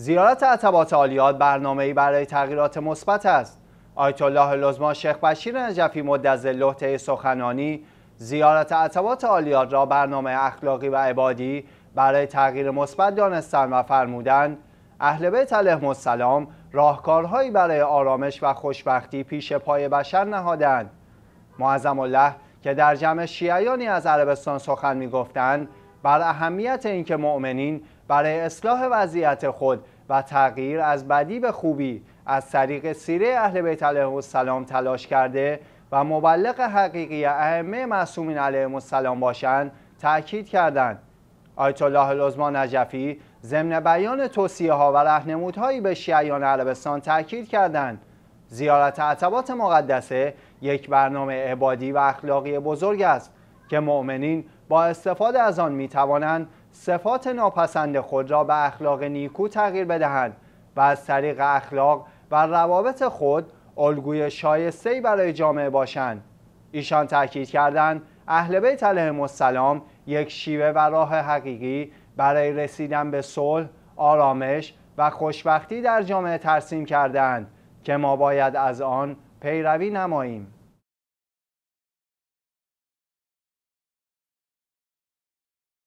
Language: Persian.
زیارت عتبات عالیات برنامه‌ای برای تغییرات مثبت است آیت الله لزما شیخ بشیر نجفی مدز لحته سخنانی زیارت عتبات عالیات را برنامه اخلاقی و عبادی برای تغییر مثبت دانستن و فرمودن اهل بیت علیهم السلام راهکارهایی برای آرامش و خوشبختی پیش پای بشر نهادند معظم الله که در جمع شیعیانی از عربستان سخن میگفتند بر اهمیت اینکه مؤمنین برای اصلاح وضعیت خود و تغییر از بدی به خوبی از طریق سیره اهل بیت علیهم السلام تلاش کرده و مبلغ حقیقی ائمه معصومین علیه السلام باشند تاکید کردند آیت الله العظما نجفی ضمن بیان توصیه ها و رهنمودهایی به شیعیان عربستان تاکید کردند زیارت عتبات مقدسه یک برنامه عبادی و اخلاقی بزرگ است که مؤمنین با استفاده از آن می توانند صفات ناپسند خود را به اخلاق نیکو تغییر بدهند و از طریق اخلاق و روابط خود الگوی شایسته برای جامعه باشند ایشان تاکید کردند اهل بیت علیهم السلام یک شیوه و راه حقیقی برای رسیدن به صلح آرامش و خوشبختی در جامعه ترسیم کردند که ما باید از آن پیروی نماییم